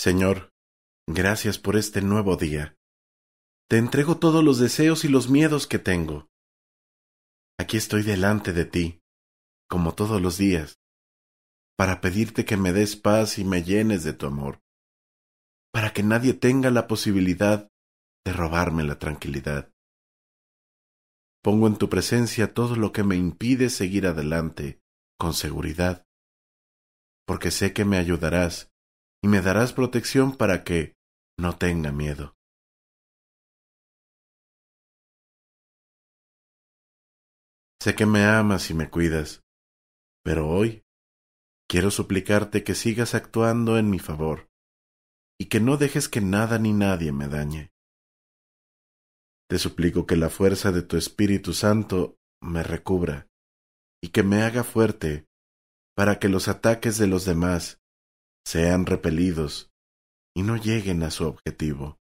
Señor, gracias por este nuevo día. Te entrego todos los deseos y los miedos que tengo. Aquí estoy delante de ti, como todos los días, para pedirte que me des paz y me llenes de tu amor, para que nadie tenga la posibilidad de robarme la tranquilidad. Pongo en tu presencia todo lo que me impide seguir adelante con seguridad, porque sé que me ayudarás y me darás protección para que no tenga miedo. Sé que me amas y me cuidas, pero hoy quiero suplicarte que sigas actuando en mi favor y que no dejes que nada ni nadie me dañe. Te suplico que la fuerza de tu Espíritu Santo me recubra y que me haga fuerte para que los ataques de los demás sean repelidos y no lleguen a su objetivo.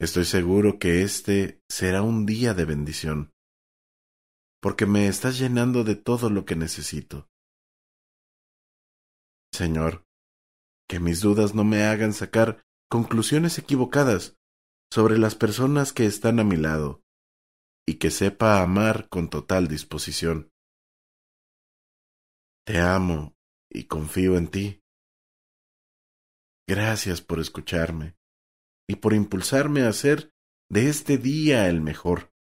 Estoy seguro que este será un día de bendición, porque me estás llenando de todo lo que necesito. Señor, que mis dudas no me hagan sacar conclusiones equivocadas sobre las personas que están a mi lado, y que sepa amar con total disposición. Te amo y confío en ti. Gracias por escucharme y por impulsarme a ser de este día el mejor.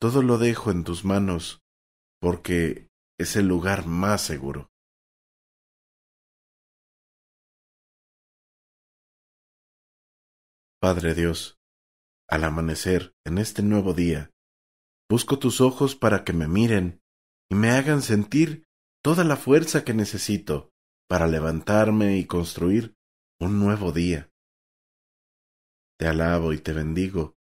Todo lo dejo en tus manos porque es el lugar más seguro. Padre Dios, al amanecer en este nuevo día, busco tus ojos para que me miren y me hagan sentir toda la fuerza que necesito para levantarme y construir un nuevo día. Te alabo y te bendigo,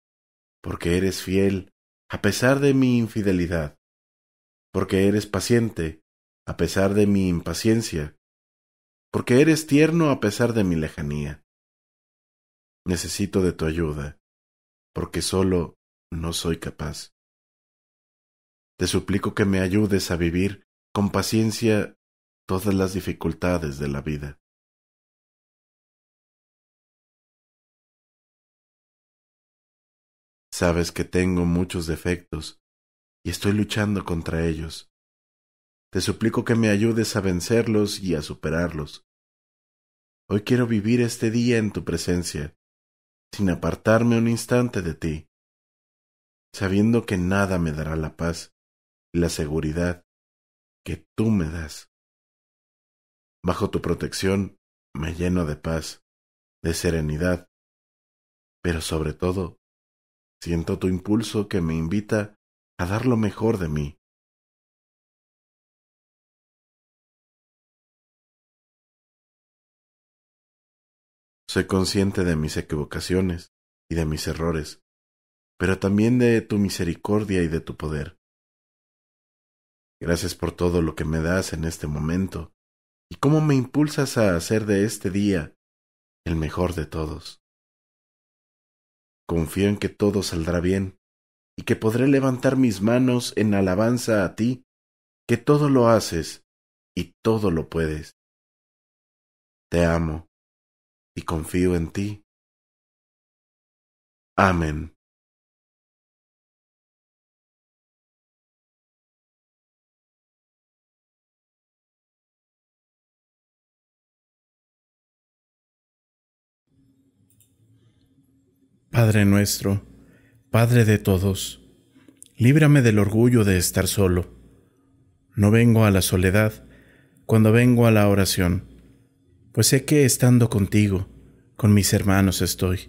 porque eres fiel a pesar de mi infidelidad, porque eres paciente a pesar de mi impaciencia, porque eres tierno a pesar de mi lejanía. Necesito de tu ayuda, porque solo no soy capaz. Te suplico que me ayudes a vivir con paciencia todas las dificultades de la vida. Sabes que tengo muchos defectos y estoy luchando contra ellos. Te suplico que me ayudes a vencerlos y a superarlos. Hoy quiero vivir este día en tu presencia, sin apartarme un instante de ti, sabiendo que nada me dará la paz la seguridad que tú me das. Bajo tu protección me lleno de paz, de serenidad, pero sobre todo, siento tu impulso que me invita a dar lo mejor de mí. Soy consciente de mis equivocaciones y de mis errores, pero también de tu misericordia y de tu poder. Gracias por todo lo que me das en este momento y cómo me impulsas a hacer de este día el mejor de todos. Confío en que todo saldrá bien y que podré levantar mis manos en alabanza a ti, que todo lo haces y todo lo puedes. Te amo y confío en ti. Amén. Padre nuestro, Padre de todos, líbrame del orgullo de estar solo. No vengo a la soledad cuando vengo a la oración, pues sé que estando contigo, con mis hermanos estoy,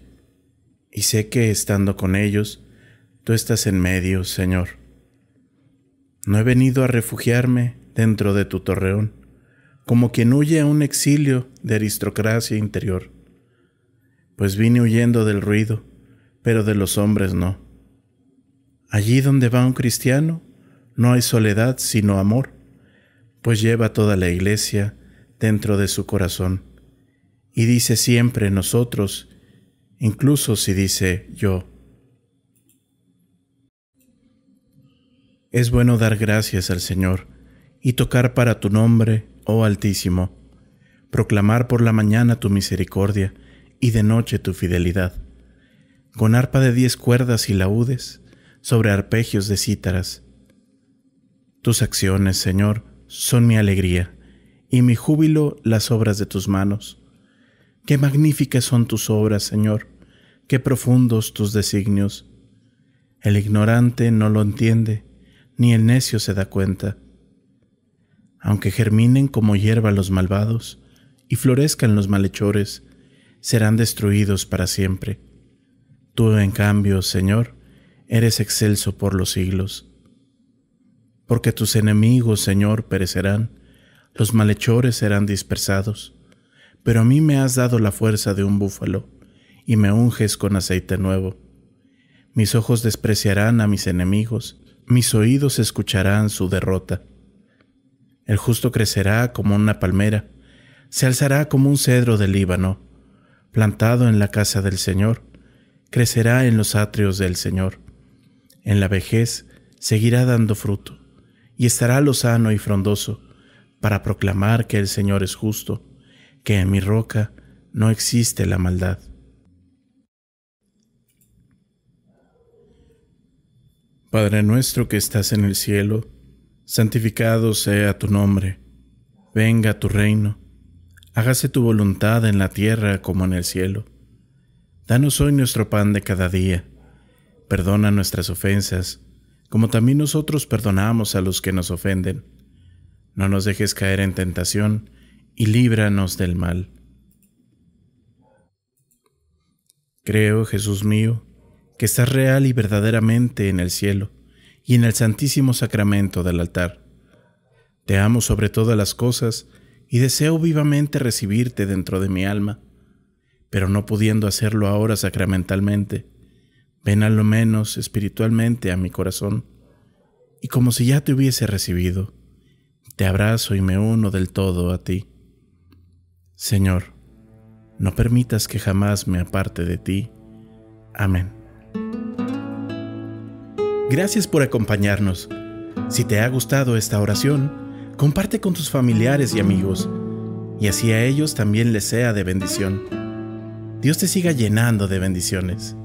y sé que estando con ellos, tú estás en medio, Señor. No he venido a refugiarme dentro de tu torreón, como quien huye a un exilio de aristocracia interior, pues vine huyendo del ruido, pero de los hombres no. Allí donde va un cristiano, no hay soledad sino amor, pues lleva toda la iglesia dentro de su corazón y dice siempre nosotros, incluso si dice yo. Es bueno dar gracias al Señor y tocar para tu nombre, oh Altísimo, proclamar por la mañana tu misericordia y de noche tu fidelidad con arpa de diez cuerdas y laúdes, sobre arpegios de cítaras. Tus acciones, Señor, son mi alegría, y mi júbilo las obras de tus manos. Qué magníficas son tus obras, Señor, qué profundos tus designios. El ignorante no lo entiende, ni el necio se da cuenta. Aunque germinen como hierba los malvados, y florezcan los malhechores, serán destruidos para siempre. Tú, en cambio, Señor, eres excelso por los siglos. Porque tus enemigos, Señor, perecerán, los malhechores serán dispersados, pero a mí me has dado la fuerza de un búfalo, y me unges con aceite nuevo. Mis ojos despreciarán a mis enemigos, mis oídos escucharán su derrota. El justo crecerá como una palmera, se alzará como un cedro del Líbano, plantado en la casa del Señor crecerá en los atrios del Señor. En la vejez seguirá dando fruto, y estará lozano y frondoso, para proclamar que el Señor es justo, que en mi roca no existe la maldad. Padre nuestro que estás en el cielo, santificado sea tu nombre, venga tu reino, hágase tu voluntad en la tierra como en el cielo. Danos hoy nuestro pan de cada día. Perdona nuestras ofensas, como también nosotros perdonamos a los que nos ofenden. No nos dejes caer en tentación, y líbranos del mal. Creo, Jesús mío, que estás real y verdaderamente en el cielo y en el santísimo sacramento del altar. Te amo sobre todas las cosas y deseo vivamente recibirte dentro de mi alma pero no pudiendo hacerlo ahora sacramentalmente. Ven a lo menos espiritualmente a mi corazón, y como si ya te hubiese recibido, te abrazo y me uno del todo a ti. Señor, no permitas que jamás me aparte de ti. Amén. Gracias por acompañarnos. Si te ha gustado esta oración, comparte con tus familiares y amigos, y así a ellos también les sea de bendición. Dios te siga llenando de bendiciones.